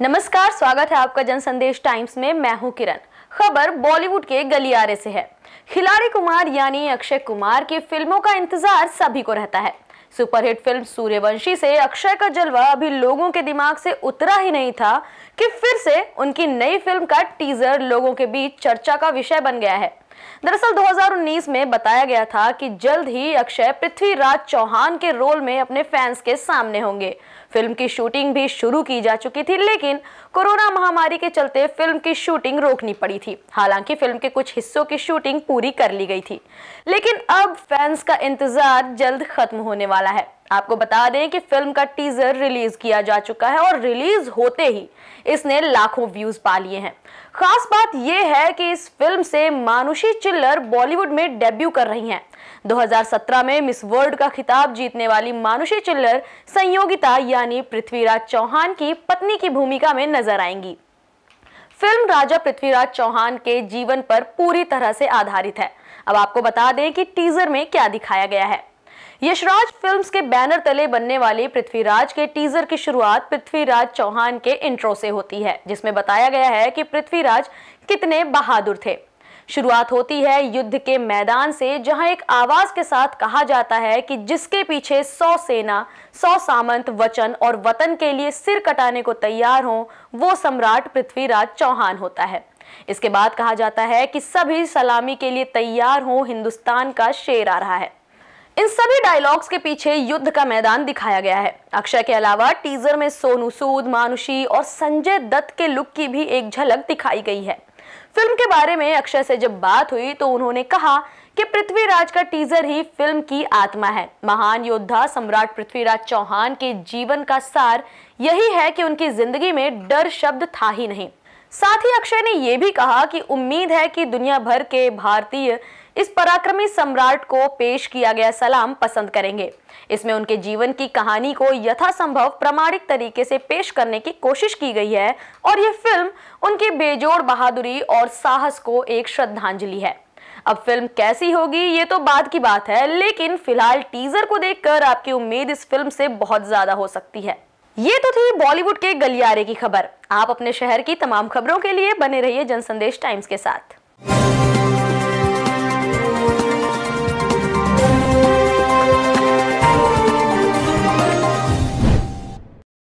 नमस्कार स्वागत है आपका जन संदेश टाइम्स में मैं हूं किरण खबर बॉलीवुड के गलियारे से है खिलाड़ी कुमार यानी अक्षय कुमार की फिल्मों का इंतजार सभी को रहता है सुपरहिट फिल्म सूर्यवंशी से अक्षय का जलवा अभी लोगों के दिमाग से उतरा ही नहीं था कि फिर से उनकी नई फिल्म का टीजर लोगों के बीच चर्चा का विषय बन गया है दरअसल 2019 में बताया गया था कि जल्द ही अक्षय पृथ्वीराज चौहान के रोल में अपने फैंस के सामने होंगे फिल्म की शूटिंग भी शुरू की जा चुकी थी लेकिन कोरोना महामारी के चलते फिल्म की शूटिंग रोकनी पड़ी थी हालांकि फिल्म के कुछ हिस्सों की शूटिंग पूरी कर ली गई थी लेकिन अब फैंस का इंतजार जल्द खत्म होने वाला है आपको बता दें कि फिल्म का टीजर रिलीज किया जा चुका है और रिलीज होते ही इसने लाखों व्यूज पा लिए हैं खास बात यह है कि इस फिल्म से मानुषी चिल्लर बॉलीवुड में डेब्यू कर रही हैं 2017 में मिस वर्ल्ड का खिताब जीतने वाली मानुषी चिल्लर संयोगिता यानी पृथ्वीराज चौहान की पत्नी की भूमिका में नजर आएंगी फिल्म राजा पृथ्वीराज चौहान के जीवन पर पूरी तरह से आधारित है अब आपको बता दें कि टीजर में क्या दिखाया गया है यशराज फिल्म्स के बैनर तले बनने वाली पृथ्वीराज के टीजर की शुरुआत पृथ्वीराज चौहान के इंट्रो से होती है जिसमें बताया गया है कि पृथ्वीराज कितने बहादुर थे शुरुआत होती है युद्ध के मैदान से जहां एक आवाज के साथ कहा जाता है कि जिसके पीछे सौ सेना सौ सामंत वचन और वतन के लिए सिर कटाने को तैयार हो वो सम्राट पृथ्वीराज चौहान होता है इसके बाद कहा जाता है कि सभी सलामी के लिए तैयार हो हिंदुस्तान का शेर आ रहा है इन सभी डायलॉग्स के पीछे युद्ध का मैदान दिखाया गया है अक्षय के अलावा टीजर में सोनू सूद मानुषी और संजय दत्त के लुक की भी एक झलक दिखाई गई है फिल्म के बारे में अक्षय से जब बात हुई तो उन्होंने कहा कि पृथ्वीराज का टीजर ही फिल्म की आत्मा है महान योद्धा सम्राट पृथ्वीराज चौहान के जीवन का सार यही है कि उनकी जिंदगी में डर शब्द था ही नहीं साथ ही अक्षय ने यह भी कहा कि उम्मीद है कि दुनिया भर के भारतीय इस पराक्रमी सम्राट को पेश किया गया सलाम पसंद करेंगे इसमें उनके जीवन की कहानी को यथासंभव प्रमाणिक तरीके से पेश करने की कोशिश की गई है और ये फिल्म उनकी बेजोड़ बहादुरी और साहस को एक श्रद्धांजलि है अब फिल्म कैसी होगी ये तो बाद की बात है लेकिन फिलहाल टीजर को देखकर आपकी उम्मीद इस फिल्म से बहुत ज्यादा हो सकती है ये तो थी बॉलीवुड के गलियारे की खबर आप अपने शहर की तमाम खबरों के लिए बने रहिए जनसंदेश टाइम्स के साथ